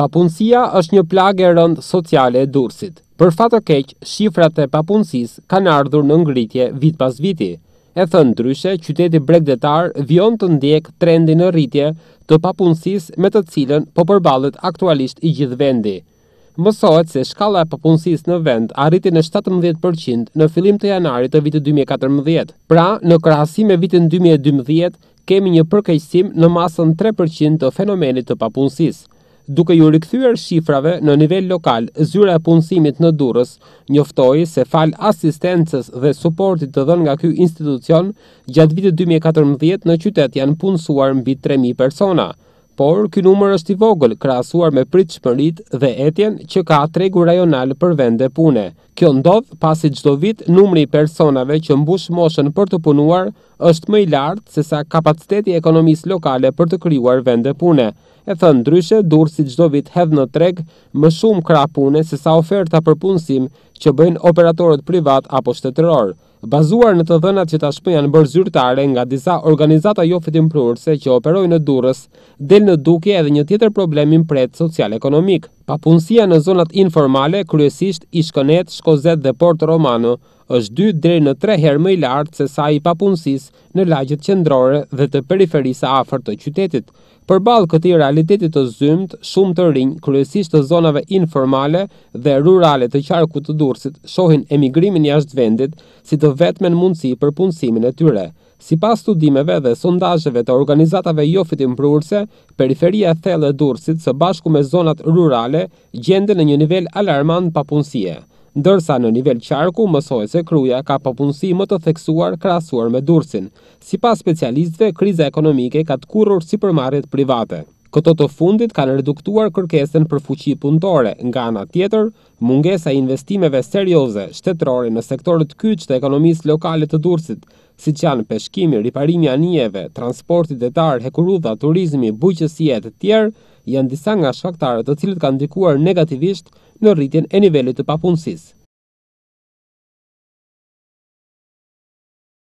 Papunësia është një plagë e rëndë sociale e Durrësit. Për fat të keq, shifrat e papunësisë kanë ardhur në ngritje vit pas viti. E thën ndryshe, qyteti bregdetar vion të ndjek trendin në rritje të papunësisë me të cilën po përballet aktualisht i gjithë vendi. Mësohet se shkalla e papunësisë në vend arriti në 17% në fillim të janarit të vitit 2014. Pra, në krahasim me vitin 2012, kemi një përkeqësim në masën 3% të fenomenit të papunësisë. Duke ju rikthyer shifrave në nivel lokal, Zyra e Punësimit në Durrës njoftoi se fal asistencës dhe suportit të dhënë nga ky institucion, gjatë vitit 2014 në qytet janë punësuar mbi 3000 persona por ky numër është i vogël krahasuar me pritshmërit dhe etjen që ka tregu rajonal për vende pune. Kjo ndodh pasi çdo vit numri i personave që mbush moshën për të punuar është më i lartë se sa kapaciteti i ekonomisë lokale për të krijuar vende pune. E thën ndryshe, durrë si çdo vit hedh në treg më shumë krah pune se sa oferta për punësim që bëjnë operatorët privat apo shtetëror bazuar në të dhënat që tashmë janë bërë zyrtare nga disa organizata jo fitimprurëse që operojnë në Durrës, del në dukje edhe një tjetër problem i pret social-ekonomik. Papunësia në zonat informale, kryesisht i shkonet, shkozet dhe port romano, është dy drej në tre herë i lartë se sa i papunësis në lagjet qendrore dhe të periferisa afer të qytetit. Për balë këti realitetit të zymët, shumë të rinjë, kryesisht të zonave informale dhe rurale të qarku të dursit, shohin emigrimin jashtë vendit si të vetmen mundësi për punësimin e tyre. Si pas studimeve dhe sondajëve të organizatave jo fitim prurse, periferia e thellë e Durrësit së bashku me zonat rurale gjende në një nivel alarmant papunësie, ndërsa në nivel qarku mësoj se kruja ka papunësi më të theksuar krasuar me Durrësin, si pas specialistve, kriza ekonomike ka të kurur si përmarit private. Këto të fundit kanë reduktuar kërkesën për fuqi punëtore, nga ana tjetër, mungesa e investimeve serioze shtetërore në sektorët kyç të ekonomisë lokale të Durrësit, siç janë peshkimi, riparimi anijeve, transporti detar, hekurudha, turizmi, bujqësia e të tjerë, janë disa nga shfaktarët të cilët kanë ndikuar negativisht në rritjen e nivellit të papunësisë.